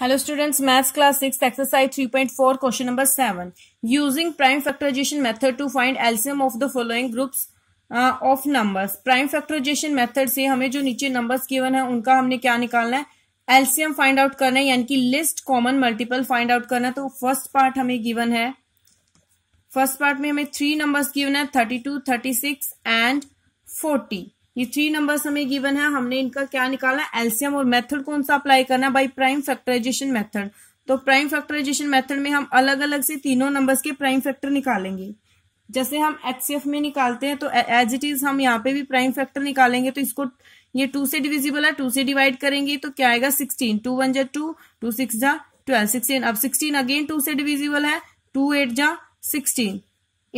hello students maths class six exercise three point four question number seven using prime factorisation method to find LCM of the following groups of numbers prime factorisation method से हमें जो नीचे numbers given है उनका हमने क्या निकालना है एल्सियम फाइंड आउट करना है यानी कि least common multiple find out करना है तो फर्स्ट पार्ट हमें गिवन है फर्स्ट पार्ट में हमें थ्री नंबर्स गिवन है thirty two thirty six and forty ये थ्री नंबर्स हमें गिवन है हमने इनका क्या निकालना है एल्सियम और मेथड कौन सा अप्लाई करना है बाई प्राइम फैक्टराइजेशन मेथड तो प्राइम फैक्टराइजेशन मेथड में हम अलग अलग से तीनों नंबर्स के प्राइम फैक्टर निकालेंगे जैसे हम एचसीएफ में निकालते हैं तो एज इट इज हम यहाँ पे भी प्राइम फैक्टर निकालेंगे तो इसको ये टू से डिविजिबल है टू से डिवाइड करेंगे तो क्या आएगा सिक्सटीन टू वन जा टू टू सिक्स जा ट्वेल्व सिक्सटीन अब सिक्सटीन अगेन टू से डिविजिबल है टू एट जा सिक्सटीन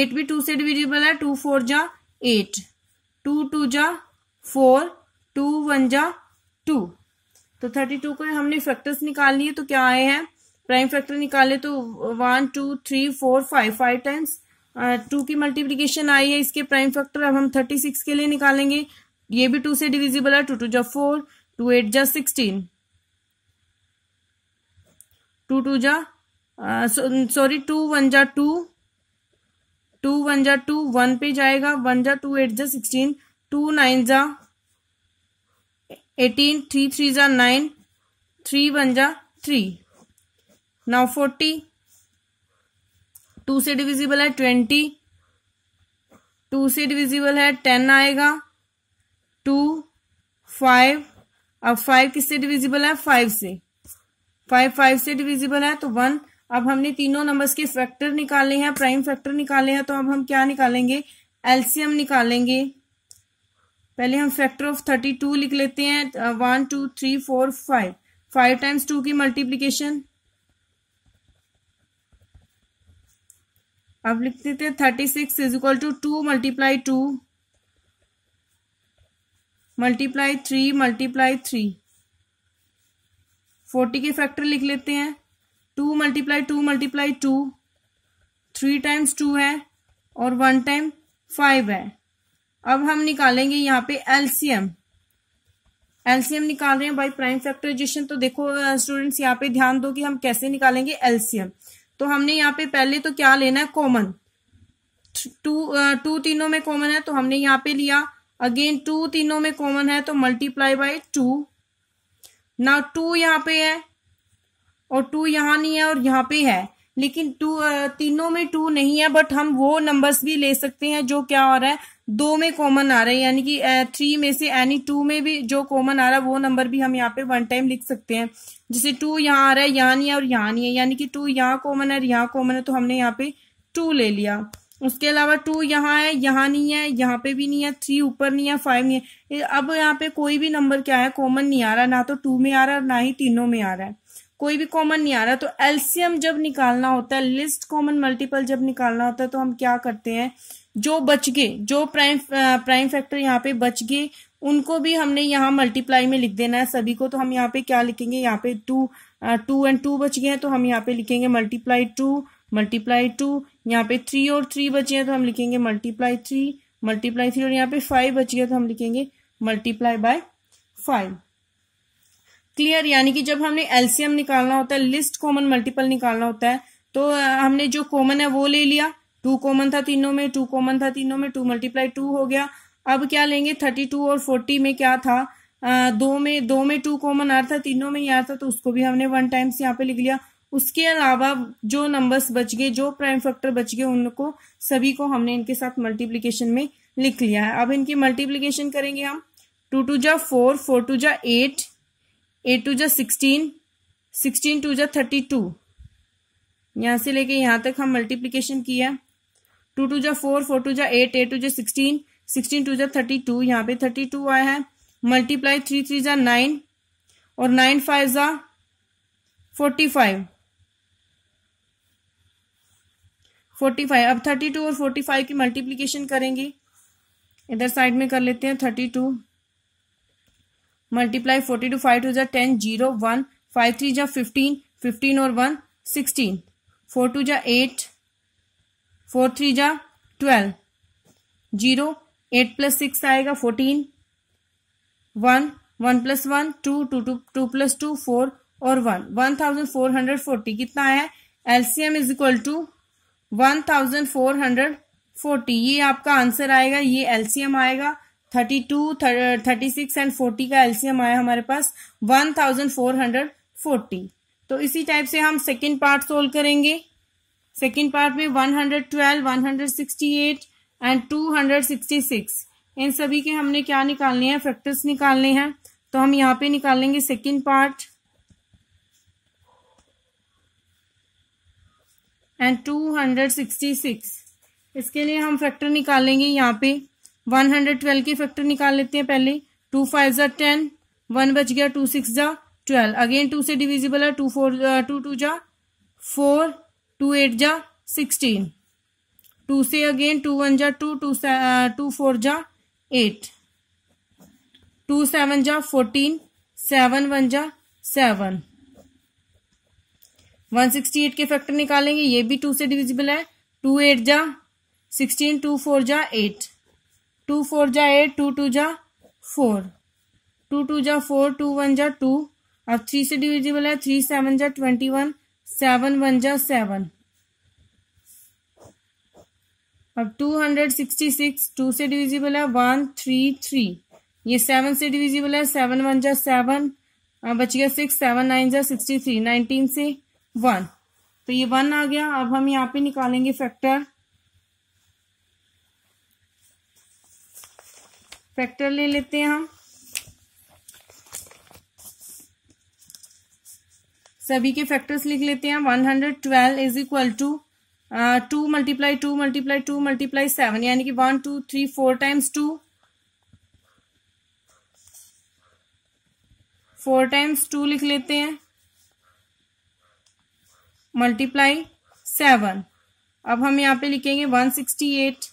एट भी टू से डिविजिबल है टू फोर जा एट टू टू जा फोर टू वन जा टू तो थर्टी टू को हमने फैक्टर्स निकाल लिए तो क्या आए हैं प्राइम फैक्टर निकाले तो one two three four five five times two की मल्टीप्लीकेशन आई है इसके प्राइम फैक्टर अब हम थर्टी सिक्स के लिए निकालेंगे ये भी टू से डिविजिबल है टू टू जा फोर टू एट जा सिक्सटीन टू टू जा सॉरी टू वन जा टू टू वन जा टू वन पे जाएगा वन जा टू एट जा सिक्सटीन टू नाइन जा एटीन थ्री थ्री ज़ा नाइन थ्री वन ज़ा थ्री नाउ फोर्टी टू से डिविजिबल है ट्वेंटी टू से डिविजिबल है टेन आएगा टू फाइव अब फाइव किससे डिविजिबल है फाइव से फाइव फाइव से डिविजिबल है तो वन अब हमने तीनों नंबर्स के फैक्टर निकाले हैं प्राइम फैक्टर निकाले हैं तो अब हम क्या निकालेंगे एल्सियम निकालेंगे पहले हम फैक्टर ऑफ थर्टी टू लिख लेते हैं one two three four five five times two की मल्टीप्लीकेशन अब लिख देते हैं thirty six is equal to two multiply two multiply three multiply three forty के फैक्टर लिख लेते हैं two multiply two multiply two three times two है और वन टाइम फाइव है अब हम निकालेंगे यहाँ पे एलसीएम एलसीएम निकाल रहे हैं बाई प्राइम फैक्टराइजेशन तो देखो स्टूडेंट्स यहाँ पे ध्यान दो कि हम कैसे निकालेंगे एलसीएम तो हमने यहाँ पे पहले तो क्या लेना है कॉमन टू टू तीनों में कॉमन है तो हमने यहाँ पे लिया अगेन टू तीनों में कॉमन है तो मल्टीप्लाई बाय टू ना टू यहाँ पे है और टू यहाँ नहीं है और यहाँ पे है लेकिन टू तीनों में टू नहीं है बट हम वो नंबर्स भी ले सकते हैं जो क्या हो रहा है दो में कॉमन आ रहा है यानी कि थ्री में से यानी टू में भी जो कॉमन आ रहा है वो नंबर भी हम यहाँ पे वन टाइम लिख सकते हैं जैसे टू यहाँ आ रहा है यहाँ नहीं है और यहाँ नहीं है यानी कि टू यहाँ कॉमन है और यहाँ कॉमन है तो हमने यहाँ पे टू ले लिया उसके अलावा टू यहाँ है यहाँ नहीं है यहाँ पे भी नहीं है थ्री ऊपर नहीं है फाइव नहीं है अब यहाँ पे कोई भी नंबर क्या है कॉमन नहीं आ रहा ना तो टू में आ रहा है ना ही तीनों में आ रहा है कोई भी कॉमन नहीं आ रहा तो एल्सियम जब निकालना होता है लिस्ट कॉमन मल्टीपल जब निकालना होता है तो हम क्या करते हैं जो बच गए जो प्राइम प्राइम फैक्टर यहाँ पे बच गए उनको भी हमने यहाँ मल्टीप्लाई में लिख देना है सभी को तो हम यहाँ पे क्या लिखेंगे यहाँ पे टू टू एंड टू बच गए हैं तो हम यहाँ पे लिखेंगे मल्टीप्लाई टू मल्टीप्लाई टू यहाँ पे थ्री और थ्री बचे हैं तो हम लिखेंगे मल्टीप्लाई थ्री मल्टीप्लाई थ्री और यहाँ पे फाइव बच गया तो हम लिखेंगे मल्टीप्लाई बाय फाइव क्लियर यानी कि जब हमने एलसीएम निकालना होता है लिस्ट कॉमन मल्टीपल निकालना होता है तो हमने जो कॉमन है वो ले लिया टू कॉमन था तीनों में टू कॉमन था तीनों में टू मल्टीप्लाई टू हो गया अब क्या लेंगे थर्टी टू और फोर्टी में क्या था आ, दो में दो में टू कॉमन आर था तीनों में ही आर था तो उसको भी हमने वन टाइम्स यहाँ पे लिख लिया उसके अलावा जो नंबर्स बच गए जो प्राइम फैक्टर बच गए उनको सभी को हमने इनके साथ मल्टीप्लीकेशन में लिख लिया है अब इनकी मल्टीप्लीकेशन करेंगे हम टू टू जा फोर फोर टू जा एट एट टू जो सिक्सटीन सिक्सटीन टू जो थर्टी टू यहाँ से लेके यहाँ तक हम मल्टीप्लीकेशन किया टू टू जो फोर फोर टू जो एट एट टू जो सिक्सटीन सिक्सटीन टू जो थर्टी टू यहाँ पे थर्टी टू आया है मल्टीप्लाई थ्री थ्री जा नाइन और नाइन फाइव जो फोर्टी फाइव फोर्टी फाइव अब थर्टी टू और फोर्टी फाइव की मल्टीप्लीकेशन करेंगे इधर साइड में कर लेते हैं thirty two multiply forty two five two जै ten zero one five three जै फिफ्टीन फिफ्टीन और वन सिक्सटीन फोर टू जै एट फोर थ्री जा twelve zero eight plus six आएगा fourteen one one plus one two two two two plus two four और one one thousand four hundred forty कितना है LCM is equal to one thousand four hundred forty ये आपका answer आएगा ये LCM आएगा thirty two thirty six and forty का LCM आया हमारे पास one thousand four hundred forty तो इसी टाइप से हम सेकेंड पार्ट सोल्व करेंगे सेकेंड पार्ट में one hundred twelve one hundred sixty eight and two hundred sixty six इन सभी के हमने क्या निकालने हैं फैक्टर्स निकालने हैं तो हम यहाँ पे निकालेंगे second part and two hundred sixty six इसके लिए हम फैक्टर निकालेंगे यहाँ पे वन हंड्रेड ट्वेल्व की फैक्टर निकाल लेते हैं पहले टू फाइव uh, जा टेन वन बच गया टू सिक्स जा ट्वेल्व अगेन टू से डिविजिबल है टू फोर टू टू जा फोर टू एट जा सिक्सटीन टू से अगेन टू वन जा टू टू टू फोर जा एट टू सेवन जा फोर्टीन सेवन वन जा सेवन वन सिक्सटी एट के फैक्टर निकालेंगे ये भी टू से डिविजिबल है टू एट जा सिक्सटीन टू फोर जा एट टू फोर जा एट टू टू जा फोर टू टू जा फोर टू वन जा टू अब थ्री से डिविजिबल है थ्री सेवन जा ट्वेंटी वन सेवन वन जा सेवन अब two hundred sixty six two से डिविजिबल है वन थ्री थ्री ये सेवन से डिविजिबल है सेवन वन जा सेवन बच गया सिक्स सेवन नाइन जा सिक्सटी थ्री नाइनटीन से वन तो ये वन आ गया अब हम यहाँ पे निकालेंगे फैक्टर फैक्टर ले लेते हैं हम सभी के फैक्टर्स लिख लेते हैं one hundred twelve is equal to two multiply two multiply two multiply seven यानी कि one two three four times two four times two लिख लेते हैं मल्टीप्लाई सेवन अब हम यहाँ पे लिखेंगे one sixty eight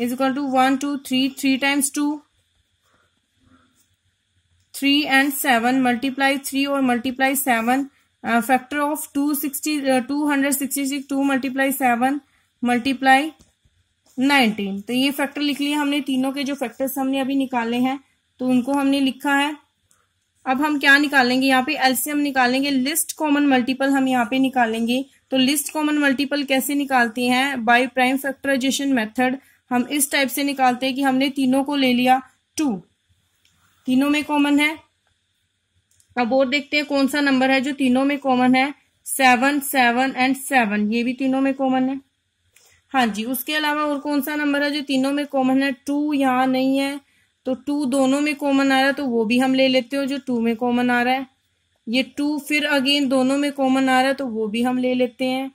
is equal to one two three three times two three and seven multiply three और multiply seven factor of two sixty two hundred sixty six two multiply seven multiply nineteen तो ये factor लिख लिए हमने तीनों के जो factors हमने अभी निकाले हैं तो उनको हमने लिखा है अब हम क्या निकालेंगे यहाँ पे एलसीएम निकालेंगे लिस्ट कॉमन मल्टीपल हम यहाँ पे निकालेंगे तो लिस्ट कॉमन मल्टीपल कैसे निकालते हैं बाय प्राइम फैक्टराइजेशन मेथड हम इस टाइप से निकालते हैं कि हमने तीनों को ले लिया टू तीनों में कॉमन है अब और देखते हैं कौन सा नंबर है जो तीनों में कॉमन है सेवन सेवन एंड सेवन ये भी तीनों में कॉमन है हाँ जी उसके अलावा और कौन सा नंबर है जो तीनों में कॉमन है टू यहाँ नहीं है तो टू दोनों में कॉमन आ रहा है तो वो भी हम ले लेते हो जो टू में कॉमन आ रहा है ये टू फिर अगेन दोनों में कॉमन आ रहा है तो वो भी हम ले लेते हैं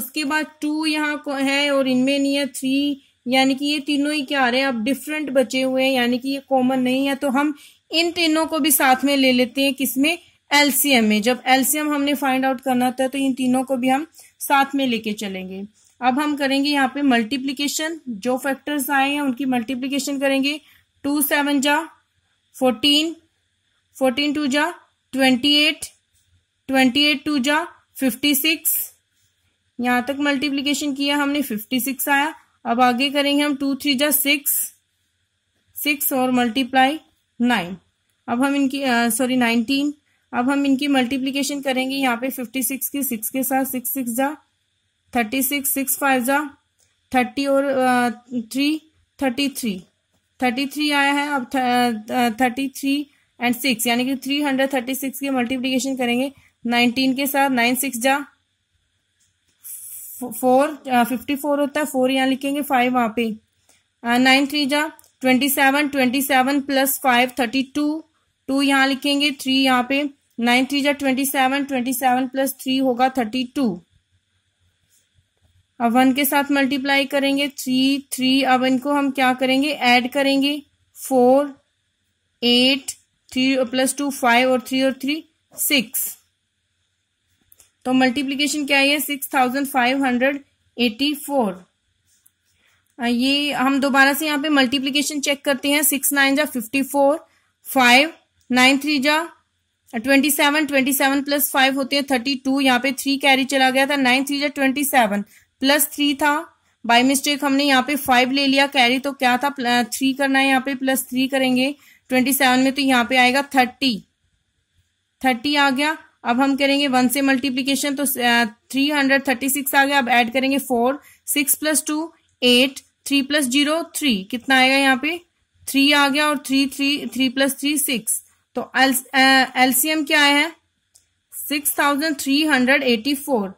उसके बाद टू यहाँ है और इनमें नहीं है थ्री यानी कि ये तीनों ही क्या आ रहे हैं अब डिफरेंट बचे हुए हैं यानी कि ये कॉमन नहीं है तो हम इन तीनों को भी साथ में ले लेते हैं किसमें एलसीएम में जब एलसीएम हमने फाइंड आउट करना था तो इन तीनों को भी हम साथ में लेके चलेंगे अब हम करेंगे यहाँ पे मल्टीप्लीकेशन जो फैक्टर्स आए हैं उनकी मल्टीप्लीकेशन करेंगे टू सेवन जा फोर्टीन फोर्टीन टू जा twenty eight twenty eight two जा फिफ्टी सिक्स यहाँ तक मल्टीप्लीकेशन किया हमने फिफ्टी सिक्स आया अब आगे करेंगे हम टू थ्री जा सिक्स सिक्स और मल्टीप्लाई नाइन अब हम इनकी सॉरी नाइनटीन अब हम इनकी मल्टीप्लीकेशन करेंगे यहाँ पे फिफ्टी सिक्स की सिक्स के साथ सिक्स सिक्स जा थर्टी सिक्स सिक्स फाइव जा थर्टी और three thirty three thirty three आया है अब थर्टी थ्री एंड सिक्स यानी कि थ्री हंड्रेड थर्टी सिक्स की मल्टीप्लीकेशन करेंगे नाइनटीन के साथ नाइन सिक्स जा फोर फिफ्टी फोर होता है फोर यहाँ लिखेंगे फाइव वहाँ पे नाइन थ्री जा twenty seven twenty seven plus five thirty two two यहाँ लिखेंगे थ्री यहाँ पे नाइन थ्री जा twenty seven twenty seven plus three होगा थर्टी टू अब वन के साथ मल्टीप्लाई करेंगे थ्री थ्री अब इनको हम क्या करेंगे ऐड करेंगे four eight three plus two five और थ्री और थ्री सिक्स तो मल्टीप्लीकेशन क्या है six thousand five hundred eighty four ये हम दोबारा से यहाँ पे मल्टीप्लीकेशन चेक करते हैं सिक्स नाइन जा fifty four five nine three जा twenty seven twenty seven plus five होते हैं थर्टी टू यहाँ पे थ्री कैरी चला गया था नाइन थ्री जा ट्वेंटी सेवन प्लस थ्री था बाय मिस्टेक हमने यहाँ पे फाइव ले लिया कैरी तो क्या था थ्री करना है यहाँ पे प्लस थ्री करेंगे ट्वेंटी सेवन में तो यहाँ पे आएगा थर्टी थर्टी आ गया अब हम करेंगे वन से मल्टीप्लीकेशन तो थ्री हंड्रेड थर्टी सिक्स आ गया अब ऐड करेंगे four six plus two eight three plus zero three कितना आएगा यहाँ पे थ्री आ गया और three three three plus three six तो एलसीएम क्या है six thousand three hundred eighty four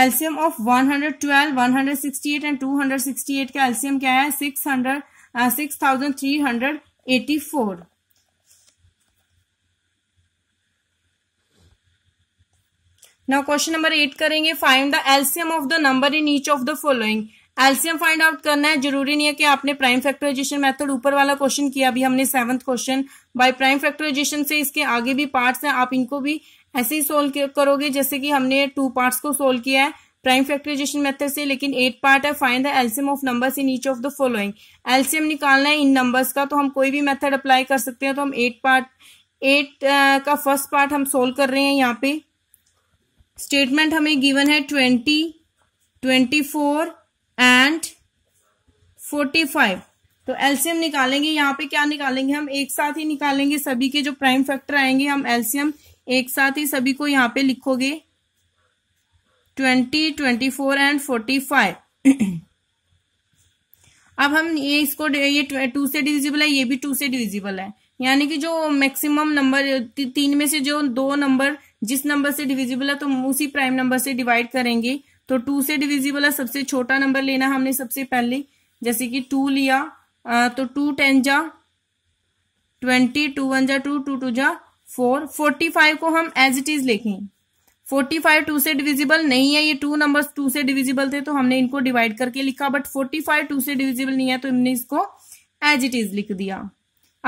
LCM of one hundred twelve one hundred sixty eight and two hundred sixty eight का एलसीएम क्या है six hundred six thousand three hundred eighty four now question number eight करेंगे find the LCM of the number in each of the following LCM find out करना है जरूरी नहीं है कि आपने प्राइम फैक्टराइजेशन मेथड ऊपर वाला क्वेश्चन किया अभी हमने seventh question by prime factorization से इसके आगे भी पार्ट्स हैं आप इनको भी ऐसे ही सोल्व करोगे जैसे कि हमने टू पार्ट्स को सोल्व किया है प्राइम फैक्टराइजेशन मेथड से लेकिन एट पार्ट है find the LCM of numbers in each of the following LCM निकालना है इन नंबर्स का तो हम कोई भी मेथड अप्लाई कर सकते हैं तो हम एट पार्ट एट का फर्स्ट पार्ट हम सोल्व कर रहे हैं यहाँ पे स्टेटमेंट हमें गिवन है twenty twenty four and forty five तो एल्सियम निकालेंगे यहाँ पे क्या निकालेंगे हम एक साथ ही निकालेंगे सभी के जो प्राइम फैक्टर आएंगे हम एल्सियम एक साथ ही सभी को यहाँ पे लिखोगे twenty twenty four and forty five अब हम ये इसको ये टू से डिविजिबल है ये भी टू से डिविजिबल है यानी कि जो मैक्सिमम नंबर ती, तीन में से जो दो नंबर जिस नंबर से डिविजिबल है तो उसी प्राइम नंबर से डिवाइड करेंगे तो टू से डिविजिबल है सबसे छोटा नंबर लेना हमने सबसे पहले जैसे कि टू लिया तो टू टेन जा ट्वेंटी टू वन जा टू टू टू जा फोर फोर्टी फाइव को हम एज इट इज लिखें फोर्टी फाइव टू से डिविजिबल नहीं है ये टू नंबर टू से डिविजिबल थे तो हमने इनको डिवाइड करके लिखा बट फोर्टी फाइव टू से डिविजिबल नहीं है तो हमने इसको एज इट इज लिख दिया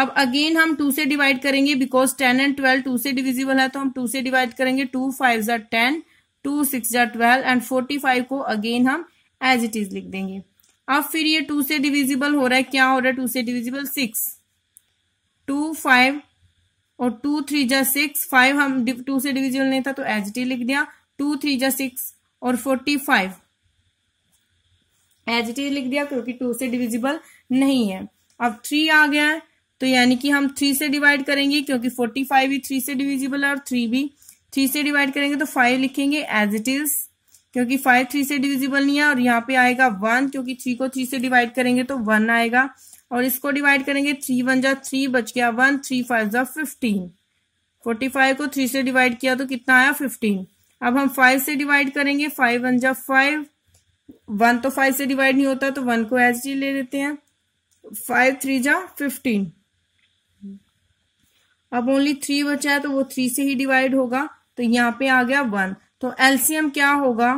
अब अगेन हम टू से डिवाइड करेंगे because ten and twelve two से डिविजिबल है तो हम टू से डिवाइड करेंगे टू फाइव जर टेन टू सिक्स जर ट्वेल्व एंड फोर्टी फाइव को अगेन हम एज इट इज लिख देंगे अब फिर ये टू से डिविजिबल हो रहा है क्या हो रहा है टू से डिविजिबल सिक्स टू फाइव और टू थ्री जा सिक्स फाइव हम टू से डिविजिबल नहीं था तो इट इज लिख दिया टू थ्री जा सिक्स और फोर्टी फाइव इट डी लिख दिया क्योंकि टू से डिविजिबल नहीं है अब थ्री आ गया है तो यानी कि हम थ्री से डिवाइड करेंगे क्योंकि फोर्टी फाइव भी थ्री से डिविजिबल है और थ्री भी थ्री से डिवाइड करेंगे तो फाइव लिखेंगे एज इट इज क्योंकि फाइव थ्री से डिविजिबल नहीं है और यहाँ पे आएगा वन क्योंकि थ्री को थ्री से डिवाइड करेंगे तो वन आएगा और इसको डिवाइड करेंगे थ्री वन जा थ्री बच गया वन थ्री फाइव जा फिफ्टीन फोर्टी फाइव को थ्री से डिवाइड किया तो कितना आया फिफ्टीन अब हम फाइव से डिवाइड करेंगे फाइव वन जा फाइव वन तो फाइव से डिवाइड नहीं होता तो वन को एज ले लेते हैं फाइव थ्री जा फिफ्टीन अब ओनली थ्री बचा है तो वो थ्री से ही डिवाइड होगा तो यहाँ पे आ गया वन तो एलसीएम क्या होगा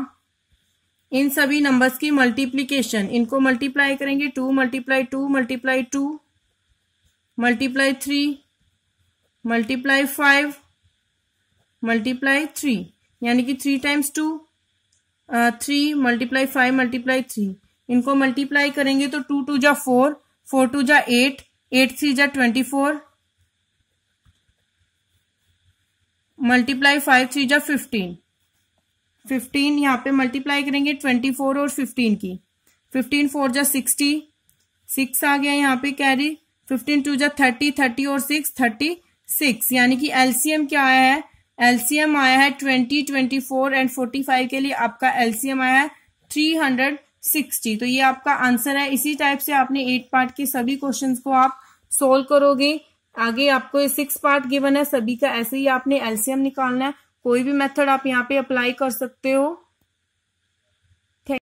इन सभी नंबर्स की मल्टीप्लीकेशन इनको मल्टीप्लाई करेंगे two multiply two multiply two multiply three multiply five multiply three यानी कि three times two three multiply five multiply three इनको मल्टीप्लाई करेंगे तो टू टू जा फोर फोर टू जा एट एट थ्री जा twenty four multiply five three जा fifteen fifteen यहाँ पे मल्टीप्लाई करेंगे ट्वेंटी फोर और फिफ्टीन की फिफ्टीन फोर जा सिक्सटी सिक्स आ गया यहाँ पे कैरी फिफ्टीन टू जा थर्टी थर्टी और सिक्स थर्टी सिक्स यानी कि एलसीएम क्या आया है एलसीएम आया है twenty twenty four and forty five के लिए आपका एलसीएम आया है थ्री हंड्रेड सिक्सटी तो ये आपका आंसर है इसी टाइप से आपने एट पार्ट के सभी क्वेश्चन को आप सोल्व करोगे आगे आपको सिक्स पार्ट गिवन है सभी का ऐसे ही आपने एल्सियम निकालना है कोई भी मेथड आप यहाँ पे अप्लाई कर सकते हो